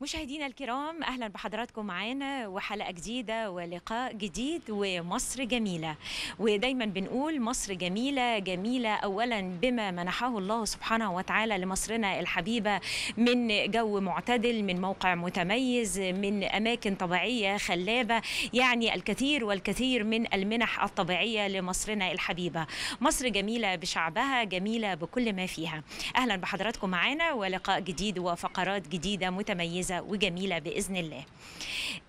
مشاهدينا الكرام اهلا بحضراتكم معانا وحلقه جديده ولقاء جديد ومصر جميله ودايما بنقول مصر جميله جميله اولا بما منحه الله سبحانه وتعالى لمصرنا الحبيبه من جو معتدل من موقع متميز من اماكن طبيعيه خلابه يعني الكثير والكثير من المنح الطبيعيه لمصرنا الحبيبه مصر جميله بشعبها جميله بكل ما فيها اهلا بحضراتكم معانا ولقاء جديد وفقرات جديده متميزه وجميله باذن الله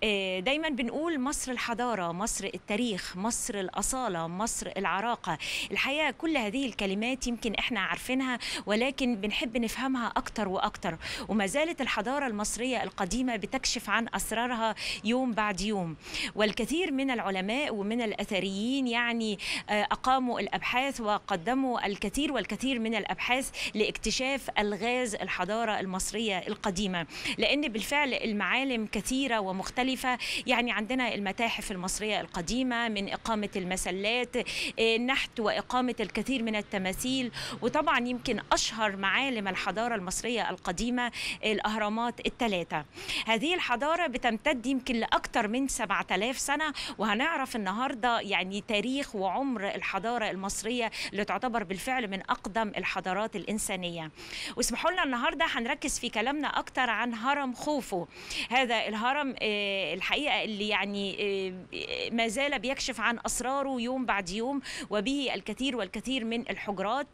آه، دايما بنقول مصر الحضاره مصر التاريخ مصر الاصاله مصر العراقه الحقيقه كل هذه الكلمات يمكن احنا عارفينها ولكن بنحب نفهمها اكتر واكتر وما زالت الحضاره المصريه القديمه بتكشف عن اسرارها يوم بعد يوم والكثير من العلماء ومن الاثريين يعني آه، اقاموا الابحاث وقدموا الكثير والكثير من الابحاث لاكتشاف الغاز الحضاره المصريه القديمه لان بالفعل المعالم كثيرة ومختلفة يعني عندنا المتاحف المصرية القديمة من إقامة المسلات آه، النحت وإقامة الكثير من التماثيل وطبعا يمكن أشهر معالم الحضارة المصرية القديمة الأهرامات الثلاثة هذه الحضارة بتمتد يمكن لأكثر من 7000 سنة وهنعرف النهاردة يعني تاريخ وعمر الحضارة المصرية اللي تعتبر بالفعل من أقدم الحضارات الإنسانية واسمحوا لنا النهاردة هنركز في كلامنا أكثر عن هرم خوفو هذا الهرم آه، الحقيقة اللي يعني آه، آه، ما زال بيكشف عن أسراره يوم بعد يوم وبه الكثير والكثير من الحجرات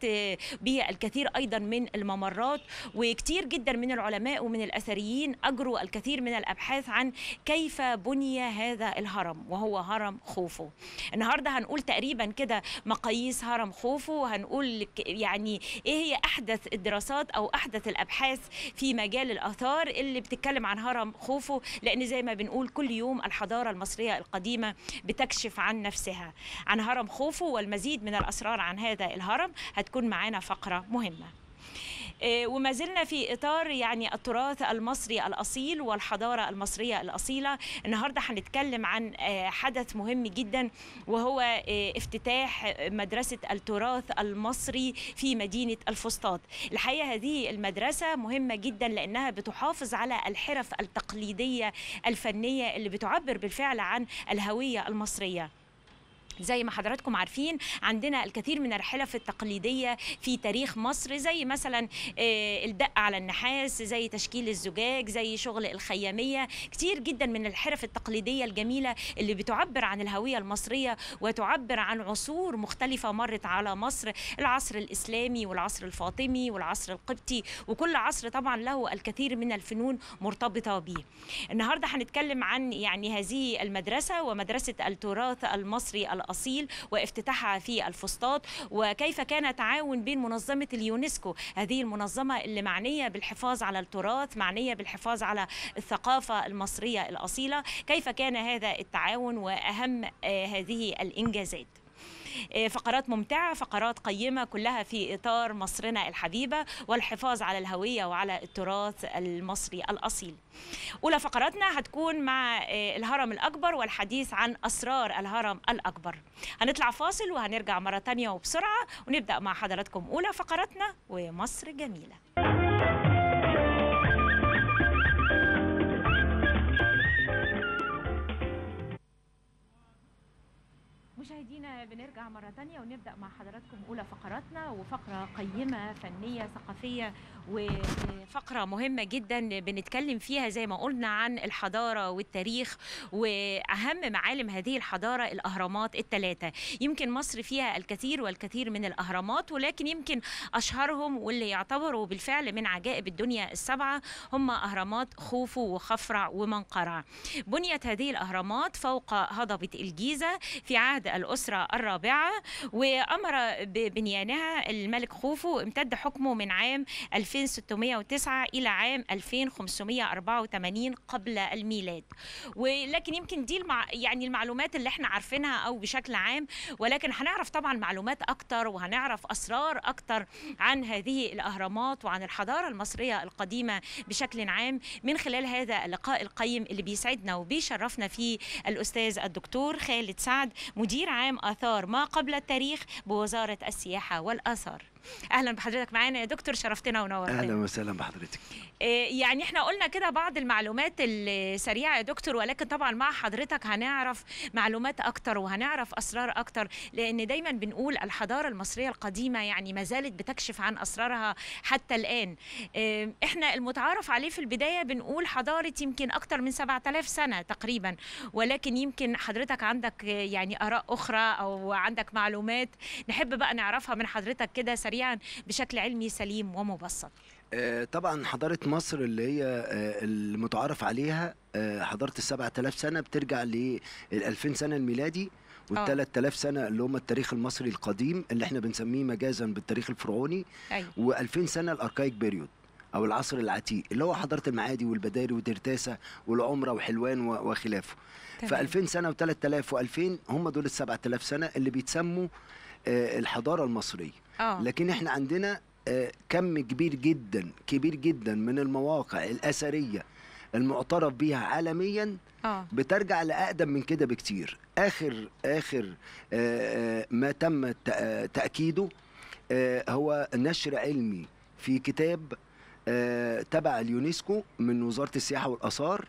به الكثير أيضا من الممرات وكثير جدا من العلماء ومن الأثريين أجروا الكثير من الأبحاث عن كيف بني هذا الهرم وهو هرم خوفو النهاردة هنقول تقريبا كده مقاييس هرم خوفو وهنقول يعني إيه هي أحدث الدراسات أو أحدث الأبحاث في مجال الآثار اللي بت بتتكلم عن هرم خوفو لان زي ما بنقول كل يوم الحضاره المصريه القديمه بتكشف عن نفسها عن هرم خوفو والمزيد من الاسرار عن هذا الهرم هتكون معانا فقره مهمه آه، وما زلنا في اطار يعني التراث المصري الاصيل والحضاره المصريه الاصيله النهارده هنتكلم عن آه، حدث مهم جدا وهو آه، افتتاح مدرسه التراث المصري في مدينه الفسطاط الحقيقه هذه المدرسه مهمه جدا لانها بتحافظ على الحرف التقليديه الفنيه اللي بتعبر بالفعل عن الهويه المصريه زي ما حضراتكم عارفين عندنا الكثير من الحرف التقليدية في تاريخ مصر زي مثلا آه، الدق على النحاس زي تشكيل الزجاج زي شغل الخيامية كتير جدا من الحرف التقليدية الجميلة اللي بتعبر عن الهوية المصرية وتعبر عن عصور مختلفة مرت على مصر العصر الإسلامي والعصر الفاطمي والعصر القبطي وكل عصر طبعا له الكثير من الفنون مرتبطة به النهاردة هنتكلم عن يعني هذه المدرسة ومدرسة التراث المصري الأصيل وافتتاحها في الفسطاط وكيف كان تعاون بين منظمة اليونسكو هذه المنظمة اللي معنية بالحفاظ على التراث معنية بالحفاظ على الثقافة المصرية الأصيلة كيف كان هذا التعاون وأهم آه، هذه الإنجازات إيه، فقرات ممتعة فقرات قيمة كلها في إطار مصرنا الحبيبة والحفاظ على الهوية وعلى التراث المصري الأصيل أولى فقراتنا هتكون مع إيه، الهرم الأكبر والحديث عن أسرار الهرم الأكبر هنطلع فاصل وهنرجع مرة تانية وبسرعة ونبدأ مع حضراتكم أولى فقراتنا ومصر جميلة بنرجع مرة تانية ونبدأ مع حضراتكم أولى فقراتنا وفقرة قيمة فنية ثقافية وفقرة مهمة جدا بنتكلم فيها زي ما قلنا عن الحضارة والتاريخ وأهم معالم هذه الحضارة الأهرامات الثلاثة يمكن مصر فيها الكثير والكثير من الأهرامات ولكن يمكن أشهرهم واللي يعتبروا بالفعل من عجائب الدنيا السبعة هم أهرامات خوفو وخفرع ومنقرع بنيت هذه الأهرامات فوق هضبة الجيزة في عهد الأسرة الرابعة وأمر ببنيانها الملك خوفو امتد حكمه من عام 2609 إلى عام 2584 قبل الميلاد ولكن يمكن دي المع... يعني المعلومات اللي احنا عارفينها أو بشكل عام ولكن هنعرف طبعا معلومات أكتر وهنعرف أسرار أكتر عن هذه الأهرامات وعن الحضارة المصرية القديمة بشكل عام من خلال هذا اللقاء القيم اللي بيسعدنا وبيشرفنا فيه الأستاذ الدكتور خالد سعد مدير عام آثار ما قبل التاريخ بوزارة السياحة والآثار اهلا بحضرتك معانا يا دكتور شرفتنا ونورتنا اهلا وسهلا بحضرتك آه، يعني احنا قلنا كده بعض المعلومات السريعه يا دكتور ولكن طبعا مع حضرتك هنعرف معلومات اكتر وهنعرف اسرار اكتر لان دايما بنقول الحضاره المصريه القديمه يعني ما زالت بتكشف عن اسرارها حتى الان آه، احنا المتعارف عليه في البدايه بنقول حضاره يمكن اكتر من 7000 سنه تقريبا ولكن يمكن حضرتك عندك يعني اراء اخرى او عندك معلومات نحب بقى نعرفها من حضرتك كده سريعا السريان بشكل علمي سليم ومبسط آه، طبعا حضارة مصر اللي هي آه، المتعارف عليها آه، حضارة السبعة آلاف سنة بترجع للألفين سنة الميلادي والثلاث آلاف سنة اللي هم التاريخ المصري القديم اللي احنا بنسميه مجازا بالتاريخ الفرعوني و أيوه. و2000 سنة الأركايك بيريود أو العصر العتيق اللي هو حضارة المعادي والبداري ودرتاسة والعمرة وحلوان وخلافه ف 2000 سنة و3000 و2000 هم دول ال 7000 سنة اللي بيتسموا الحضارة المصرية آه. لكن احنا عندنا آه، كم كبير جدا كبير جدا من المواقع الاثريه المعترف بها عالميا آه. بترجع لاقدم من كده بكتير اخر اخر ما تم تاكيده هو نشر علمي في كتاب تبع اليونسكو من وزاره السياحه والاثار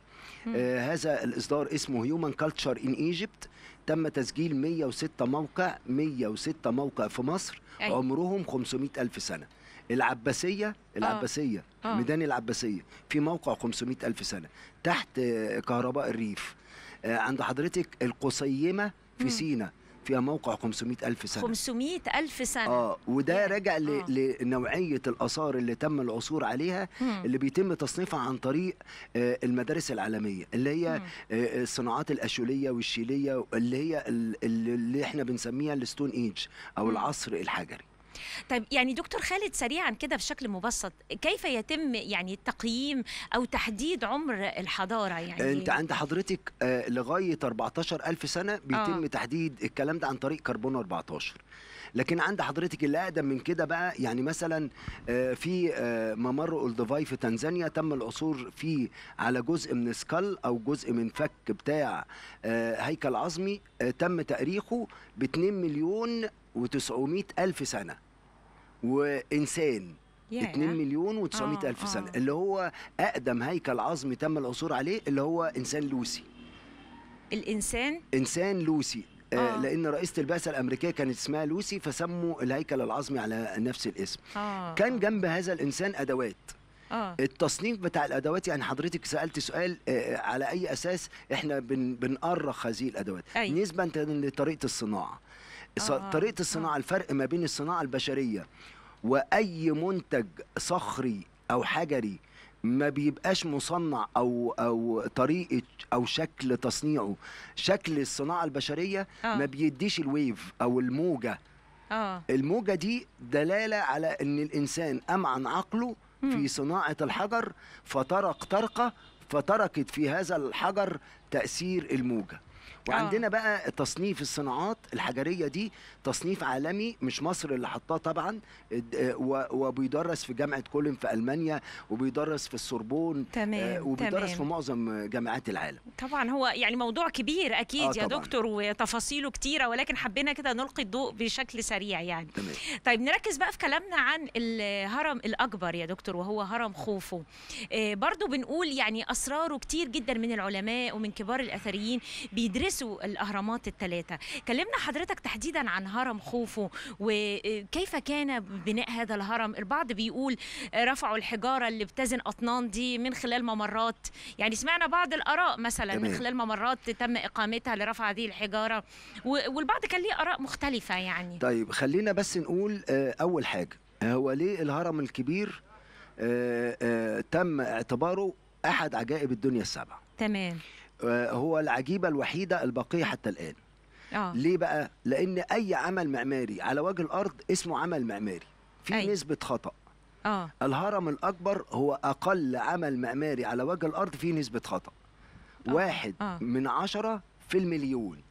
هذا الاصدار اسمه هيومن كلتشر ان ايجيبت تم تسجيل 106 موقع 106 موقع في مصر أي. عمرهم 500 ألف سنة العباسية آه. العباسية أوه. أوه. ميدان العباسية في موقع 500 ألف سنة تحت كهرباء الريف آه، عند حضرتك القصيمة في سينا فيها موقع 500 ألف سنة 500 ألف سنة آه وده يعني. راجع آه. لنوعية الآثار اللي تم العثور عليها مم. اللي بيتم تصنيفها عن طريق آه المدارس العالمية اللي هي آه الصناعات الأشولية والشيلية اللي هي اللي احنا بنسميها الستون ايج أو العصر الحجري طيب يعني دكتور خالد سريعا كده بشكل مبسط كيف يتم يعني تقييم او تحديد عمر الحضاره يعني انت عند حضرتك آه، لغايه 14000 سنه بيتم آه. تحديد الكلام ده عن طريق كربون 14 لكن عند حضرتك اللي اقدم من كده بقى يعني مثلا آه، في آه، ممر اولدفاي في تنزانيا تم العثور فيه على جزء من سكال او جزء من فك بتاع هيكل عظمي تم تاريخه ب 2 مليون و900 الف سنه وانسان 2 مليون و900 آه. الف سنه آه. اللي هو اقدم هيكل عظمي تم العثور عليه اللي هو انسان لوسي الانسان انسان لوسي آه. آه. لان رئيسه البعثه الامريكيه كانت اسمها لوسي فسموا الهيكل العظمي على نفس الاسم آه. كان آه. جنب هذا الانسان ادوات آه. التصنيف بتاع الادوات يعني حضرتك سالت سؤال آه على اي اساس احنا بن هذه الادوات أي. نسبه لطريقه الصناعه آه،, آه. طريقه آه. الصناعه الفرق ما بين الصناعه البشريه واي منتج صخري او حجري ما بيبقاش مصنع او او طريقه او شكل تصنيعه شكل الصناعه البشريه آه. ما بيديش الويف او الموجه آه. الموجه دي دلاله على ان الانسان امعن عقله في صناعه الحجر فطرق ترقه فتركت في هذا الحجر تاثير الموجه آه. وعندنا بقى تصنيف الصناعات الحجريه دي تصنيف عالمي مش مصر اللي حطاه طبعا وبيدرس في جامعه كولن في المانيا وبيدرس في السوربون تمام آه، وبيدرس تمام. في معظم جامعات العالم طبعا هو يعني موضوع كبير اكيد آه يا طبعاً. دكتور وتفاصيله كتيره ولكن حبينا كده نلقي الضوء بشكل سريع يعني تمام. طيب نركز بقى في كلامنا عن الهرم الاكبر يا دكتور وهو هرم خوفو آه، برضو بنقول يعني اسراره كتير جدا من العلماء ومن كبار الاثريين بيدرسوا لمسوا الاهرامات الثلاثه كلمنا حضرتك تحديدا عن هرم خوفو وكيف كان بناء هذا الهرم البعض بيقول رفعوا الحجاره اللي بتزن اطنان دي من خلال ممرات يعني سمعنا بعض الاراء مثلا جميل. من خلال ممرات تم اقامتها لرفع هذه الحجاره والبعض كان ليه اراء مختلفه يعني طيب خلينا بس نقول آه، اول حاجه آه، هو ليه الهرم الكبير آه، تم اعتباره احد عجائب الدنيا السبع تمام آه، هو العجيبه الوحيده البقية حتى الان آه. ليه بقى لان اي عمل معماري على وجه الارض اسمه عمل معماري في أي. نسبه خطا آه. الهرم الاكبر هو اقل عمل معماري على وجه الارض فيه نسبه خطا آه. واحد آه. من عشرة في المليون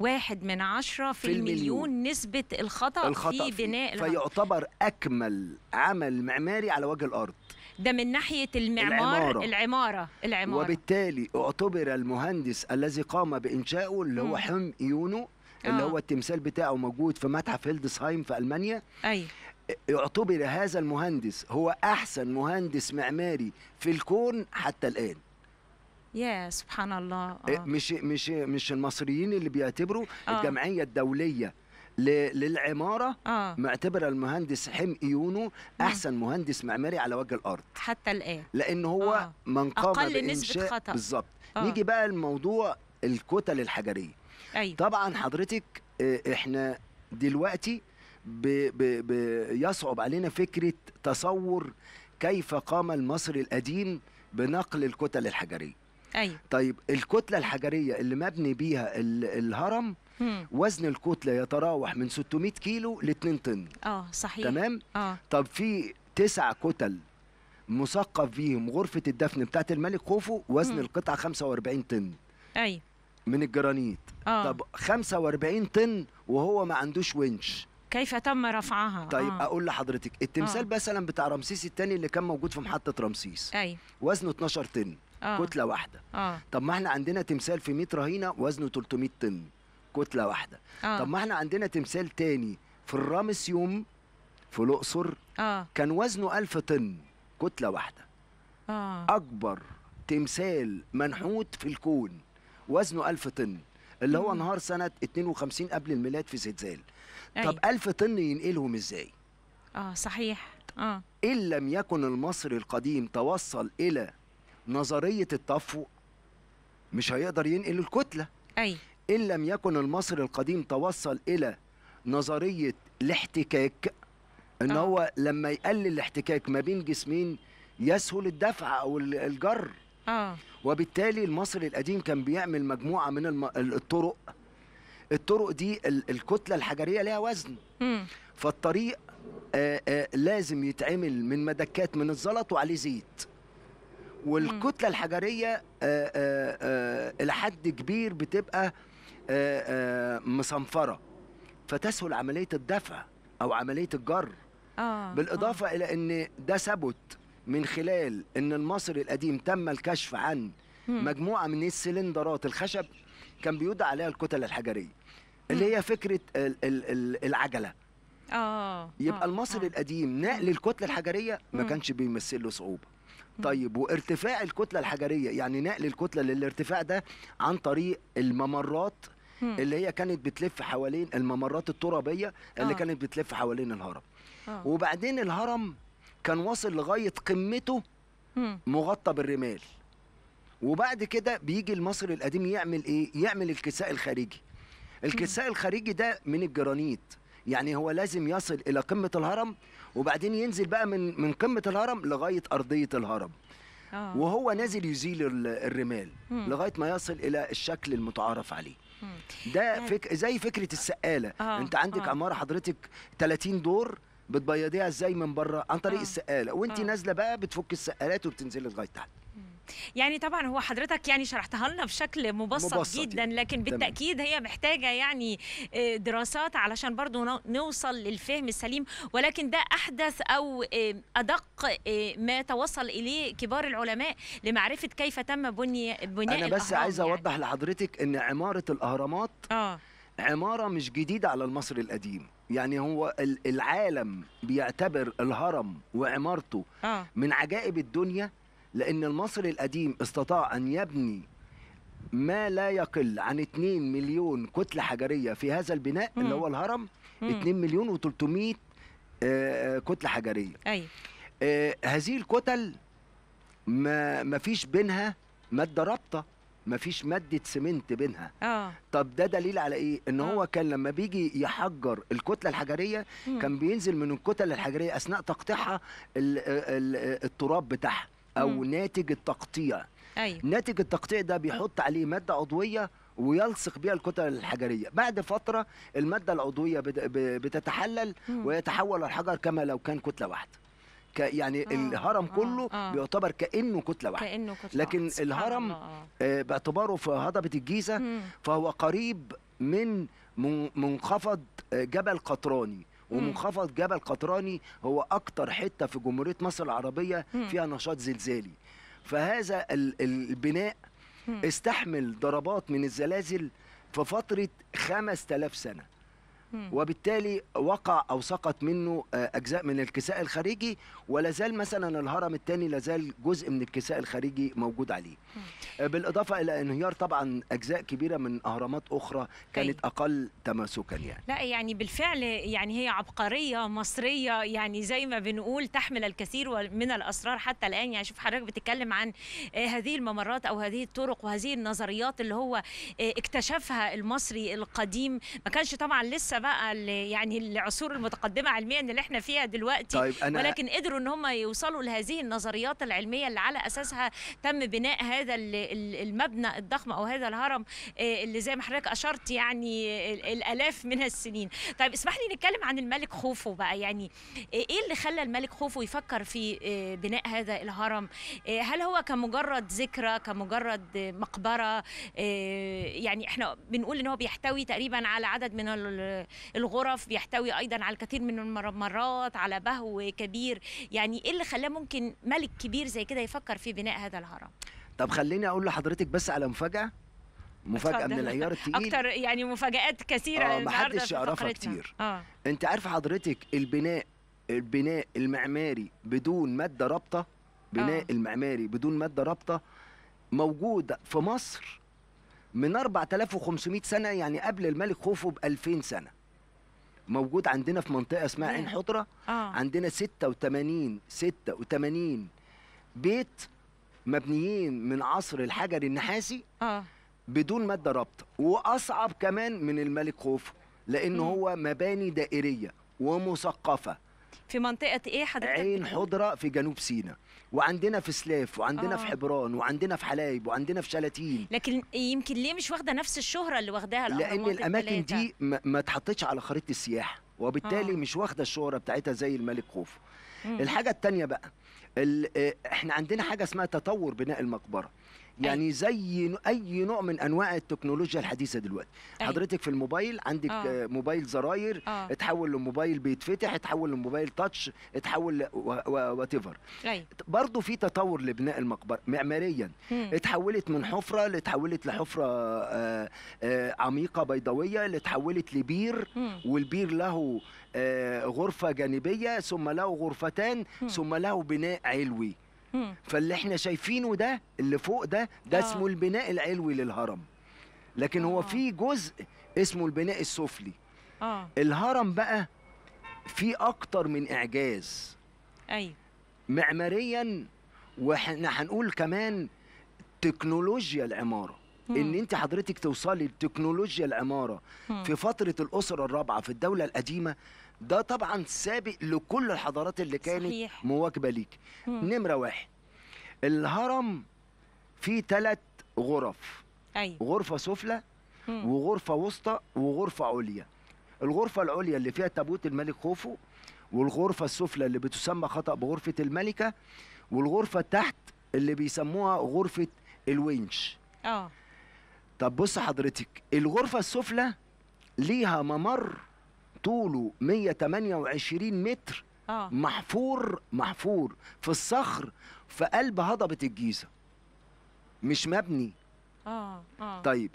واحد من عشرة في, في المليون, المليون نسبة الخطأ, الخطأ في بناء فيعتبر أكمل عمل معماري على وجه الأرض ده من ناحيه المعمار العمارة. العماره العماره وبالتالي اعتبر المهندس الذي قام بانشائه اللي هو حم يونو اللي آه. هو التمثال بتاعه موجود في متحف هيلدسهايم في المانيا ايوه يعتبر هذا المهندس هو احسن مهندس معماري في الكون حتى الان يا سبحان الله آه. إيه، مش مش مش المصريين اللي بيعتبروا آه. الجمعيه الدوليه للعماره آه. معتبر المهندس حمقي يونو آه. احسن مهندس معماري على وجه الارض حتى الان لان هو آه. من قام أقل بانشاء نسبة خطأ. بالظبط آه. نيجي بقى لموضوع الكتل الحجريه أيوة. طبعا حضرتك آه، احنا دلوقتي بيصعب علينا فكره تصور كيف قام المصري القديم بنقل الكتل الحجريه ايوه طيب الكتله الحجريه اللي مبني بيها الهرم وزن الكتله يتراوح من 600 كيلو ل 2 طن اه صحيح تمام اه طب في تسع كتل مثقف بيهم غرفه الدفن بتاعه الملك خوفو وزن مم. القطعه 45 طن ايوه من الجرانيت آه. طب 45 طن وهو ما عندوش ونش كيف تم رفعها طيب آه. اقول لحضرتك التمثال آه. مثلا بتاع رمسيس الثاني اللي كان موجود في محطه رمسيس ايوه وزنه 12 طن آه. كتله واحده آه. طب ما احنا عندنا تمثال في 100 رهينه وزنه 300 طن كتله واحده آه. طب ما احنا عندنا تمثال تاني في الرامسيوم في الاقصر آه. كان وزنه 1000 طن كتله واحده آه. اكبر تمثال منحوت في الكون وزنه 1000 طن اللي هو انهار سنه 52 قبل الميلاد في زلزال أي. طب 1000 طن ينقلهم ازاي اه صحيح اه ان لم يكن المصري القديم توصل الى نظريه التفوق مش هيقدر ينقل الكتله اي إن لم يكن المصري القديم توصل إلى نظرية الاحتكاك إن آه. هو لما يقلل الاحتكاك ما بين جسمين يسهل الدفع أو الجر آه. وبالتالي المصري القديم كان بيعمل مجموعة من الطرق الطرق دي الكتلة الحجرية لها وزن فالطريق آه، آه، لازم يتعمل من مدكات من الزلط وعليه زيت والكتله الحجريه الى حد كبير بتبقى آه، آه، مصنفره فتسهل عمليه الدفع او عمليه الجر آه, آه. بالاضافه آه. الى ان ده ثبت من خلال ان المصري القديم تم الكشف عن مجموعه من السلندرات الخشب كان بيودع عليها الكتل الحجريه اللي هي فكره الـ الـ الـ العجله اه يبقى آه. المصري آه. القديم نقل الكتله الحجريه ما كانش بيمثل له صعوبه طيب وارتفاع الكتله الحجريه يعني نقل الكتله للارتفاع ده عن طريق الممرات اللي هي كانت بتلف حوالين الممرات الترابيه اللي آه. كانت بتلف حوالين الهرم آه. وبعدين الهرم كان واصل لغايه قمته مغطى بالرمال وبعد كده بيجي المصري القديم يعمل ايه يعمل الكساء الخارجي الكساء الخارجي ده من الجرانيت يعني هو لازم يصل الى قمه الهرم وبعدين ينزل بقى من من قمه الهرم لغايه ارضيه الهرم أوه. وهو نازل يزيل الرمال مم. لغايه ما يصل الى الشكل المتعارف عليه مم. ده يعني فك... زي فكره السقاله آه. انت عندك أوه. عماره حضرتك 30 دور بتبيضيها ازاي من بره عن طريق أوه. السقاله وانت آه. نازله بقى بتفك السقالات وبتنزلي لغايه تحت مم. يعني طبعا هو حضرتك يعني شرحتها لنا بشكل مبسط, مبسط يعني. جدا يعني. لكن بالتاكيد هي محتاجه يعني آه، دراسات علشان برضو نوصل للفهم السليم ولكن ده احدث او آه، ادق آه، ما توصل اليه كبار العلماء لمعرفه كيف تم بني بناء انا بس عايز يعني. اوضح لحضرتك ان عماره الاهرامات اه عماره مش جديده على المصري القديم يعني هو العالم بيعتبر الهرم وعمارته آه. من عجائب الدنيا لأن المصري القديم استطاع أن يبني ما لا يقل عن 2 مليون كتلة حجرية في هذا البناء مم. اللي هو الهرم مم. 2 مليون و300 آه، آه، كتلة حجرية أي. آه، هذه الكتل ما ما فيش بينها مادة رابطة ما فيش مادة سمنت بينها آه. طب ده دليل على ايه ان آه. هو كان لما بيجي يحجر الكتلة الحجرية مم. كان بينزل من الكتل الحجرية اثناء تقطيعها التراب بتاعها او مم. ناتج التقطيع أيوة. ناتج التقطيع ده بيحط عليه ماده عضويه ويلصق بها الكتل الحجريه بعد فتره الماده العضويه بتتحلل مم. ويتحول الحجر كما لو كان كتله واحده يعني آه الهرم آه كله آه بيعتبر كانه كتله واحده كأنه كتلة لكن واحدة. الهرم آه. آه باعتباره في هضبه الجيزه مم. فهو قريب من منخفض جبل قطراني ومنخفض جبل قطراني هو اكتر حته في جمهوريه مصر العربيه فيها نشاط زلزالي فهذا البناء استحمل ضربات من الزلازل في فتره 5000 سنه وبالتالي وقع او سقط منه آه، اجزاء من الكساء الخارجي ولا زال مثلا الهرم الثاني لا زال جزء من الكساء الخارجي موجود عليه آه، بالاضافه الى انهيار طبعا اجزاء كبيره من اهرامات اخرى كانت طيب. اقل تماسكا يعني لا يعني بالفعل يعني هي عبقريه مصريه يعني زي ما بنقول تحمل الكثير من الاسرار حتى الان يعني شوف حضرتك بتتكلم عن آه، هذه الممرات او هذه الطرق وهذه النظريات اللي هو اكتشفها المصري القديم ما كانش طبعا لسه بقى يعني العصور المتقدمه علميا اللي احنا فيها دلوقتي طيب أنا ولكن قدروا ان هم يوصلوا لهذه النظريات العلميه اللي على اساسها تم بناء هذا المبنى الضخم او هذا الهرم آه، اللي زي ما حضرتك اشرت يعني الالاف من السنين طيب اسمح لي نتكلم عن الملك خوفو بقى يعني ايه اللي خلى الملك خوفو يفكر في آه، بناء هذا الهرم آه، هل هو كمجرد ذكرى كمجرد مقبره يعني احنا بنقول ان هو بيحتوي تقريبا على عدد من الغرف بيحتوي ايضا على الكثير من الممرات على بهو كبير يعني ايه اللي خلاه ممكن ملك كبير زي كده يفكر في بناء هذا الهرم طب خليني اقول لحضرتك بس على مفاجاه مفاجاه من العيار التقيل اكتر يعني مفاجات كثيره آه محدش يعرفها كتير آه. انت عارف حضرتك البناء البناء المعماري بدون ماده رابطه بناء آه. المعماري بدون ماده رابطه موجود في مصر من 4500 سنه يعني قبل الملك خوفو ب 2000 سنه موجود عندنا في منطقه اسمها عين حضره آه. عندنا 86 86 بيت مبنيين من عصر الحجر النحاسي آه. بدون ماده رابطه واصعب كمان من الملك خوفو لان هو مباني دائريه ومثقفه في منطقه ايه حضرتك عين حضره في جنوب سيناء وعندنا في سلاف وعندنا آه. في حبران وعندنا في حلايب وعندنا في شلاتين لكن يمكن ليه مش واخده نفس الشهره اللي واخداها لان الاماكن دي ما اتحطتش على خريطه السياحه وبالتالي آه. مش واخده الشهره بتاعتها زي الملك خوف الحاجه الثانيه بقى آه، احنا عندنا حاجه اسمها تطور بناء المقبره يعني زي اي نوع من انواع التكنولوجيا الحديثه دلوقتي أي. حضرتك في الموبايل عندك آه. موبايل زراير آه. اتحول لموبايل بيتفتح اتحول لموبايل تاتش اتحول وات ايفر برضه في تطور لبناء المقبره معماريا مم. اتحولت من حفره لتحولت لحفره آآ آه، آآ آه، عميقه بيضاويه لتحولت لبير مم. والبير له آه، غرفه جانبيه ثم له غرفتان مم. ثم له بناء علوي فاللي احنا شايفينه ده اللي فوق ده ده آه. اسمه البناء العلوي للهرم لكن آه. هو في جزء اسمه البناء السفلي آه. الهرم بقى في اكتر من اعجاز ايوه معماريا واحنا هنقول كمان تكنولوجيا العماره مم. ان انت حضرتك توصلي لتكنولوجيا العماره مم. في فتره الاسره الرابعه في الدوله القديمه ده طبعا سابق لكل الحضارات اللي كانت صحيح. مواكبه ليك نمره واحد الهرم فيه ثلاث غرف أيوة. غرفه سفلى وغرفه وسطى وغرفه عليا الغرفه العليا اللي فيها تابوت الملك خوفو والغرفه السفلى اللي بتسمى خطا بغرفه الملكه والغرفه تحت اللي بيسموها غرفه الونش اه طب بص حضرتك الغرفه السفلى ليها ممر طوله 128 متر آه. محفور محفور في الصخر في قلب هضبة الجيزة مش مبني آه. آه. طيب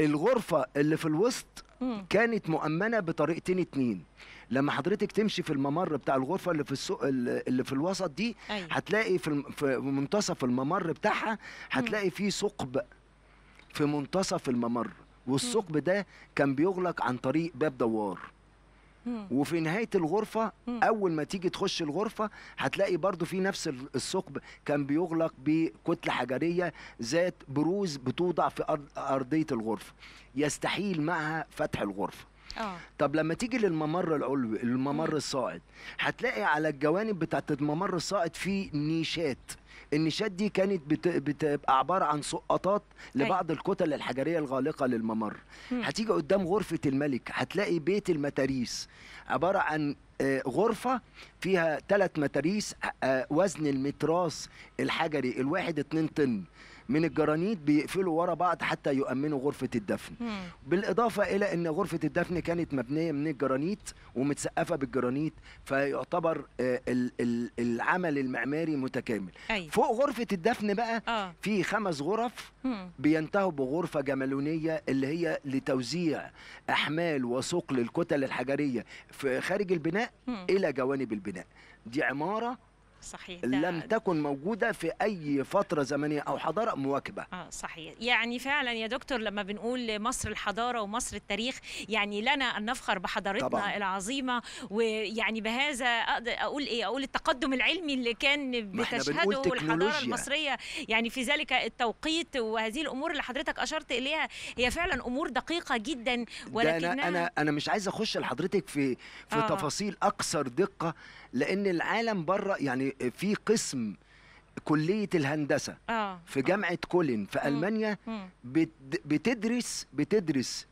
الغرفة اللي في الوسط مم. كانت مؤمنة بطريقتين اتنين لما حضرتك تمشي في الممر بتاع الغرفة اللي في السوق اللي في الوسط دي أيوة. هتلاقي في, في منتصف الممر بتاعها هتلاقي فيه ثقب في منتصف الممر والثقب ده كان بيغلق عن طريق باب دوار وفي نهايه الغرفه اول ما تيجي تخش الغرفه هتلاقي برضو في نفس الثقب كان بيغلق بكتله حجريه ذات بروز بتوضع في ارضيه الغرفه يستحيل معها فتح الغرفه أوه. طب لما تيجي للممر العلوي الممر الصاعد هتلاقي على الجوانب بتاعت الممر الصاعد في نيشات النشات دي كانت بت... بتبقى عباره عن سقطات أيوة. لبعض الكتل الحجريه الغالقه للممر هتيجي قدام غرفه الملك هتلاقي بيت المتاريس عباره عن آه، غرفة فيها ثلاث متاريس آه، وزن المتراس الحجري الواحد اتنين طن من الجرانيت بيقفلوا ورا بعض حتى يؤمنوا غرفه الدفن مم. بالاضافه الى ان غرفه الدفن كانت مبنيه من الجرانيت ومتسقفه بالجرانيت فيعتبر آه، العمل المعماري متكامل أي. أيوة. فوق غرفه الدفن بقى آه. في خمس غرف بينتهوا بغرفه جمالونيه اللي هي لتوزيع احمال وثقل الكتل الحجريه في خارج البناء مم. الى جوانب البناء دي عماره صحيح لم تكن موجودة في أي فترة زمنية أو حضارة مواكبة آه صحيح يعني فعلا يا دكتور لما بنقول مصر الحضارة ومصر التاريخ يعني لنا أن نفخر بحضارتنا طبعا. العظيمة ويعني بهذا أقول إيه أقول التقدم العلمي اللي كان بتشهده الحضارة المصرية يعني في ذلك التوقيت وهذه الأمور اللي حضرتك أشرت إليها هي فعلا أمور دقيقة جدا ولكن أنا أنا مش عايز أخش لحضرتك في في آه. تفاصيل أكثر دقة لان العالم بره يعني في قسم كليه الهندسه آه. في جامعه كولين في المانيا بتدرس بتدرس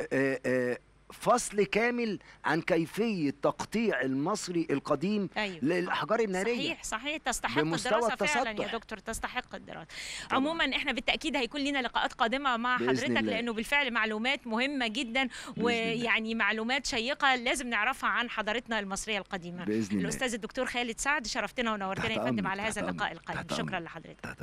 آآ آه، آآ آه، فصل كامل عن كيفيه تقطيع المصري القديم أيوة. للاحجار الناريه صحيح صحيح تستحق الدراسه فعلا يا دكتور تستحق الدراسه طبعا. عموما احنا بالتاكيد هيكون لنا لقاءات قادمه مع حضرتك الله. لانه بالفعل معلومات مهمه جدا ويعني معلومات شيقه لازم نعرفها عن حضارتنا المصريه القديمه بإذن الله الاستاذ الدكتور خالد سعد شرفتنا ونورتنا يا فندم على هذا اللقاء القادم شكرا لحضرتك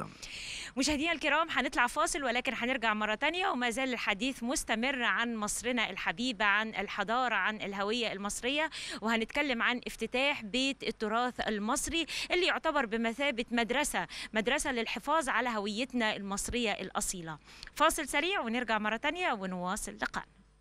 مشاهدينا الكرام هنطلع فاصل ولكن هنرجع مره ثانيه وما زال الحديث مستمر عن مصرنا الحبيبه عن الحضارة عن الهوية المصرية وهنتكلم عن افتتاح بيت التراث المصري اللي يعتبر بمثابة مدرسة مدرسة للحفاظ على هويتنا المصرية الأصيلة فاصل سريع ونرجع مرة تانية ونواصل لقاء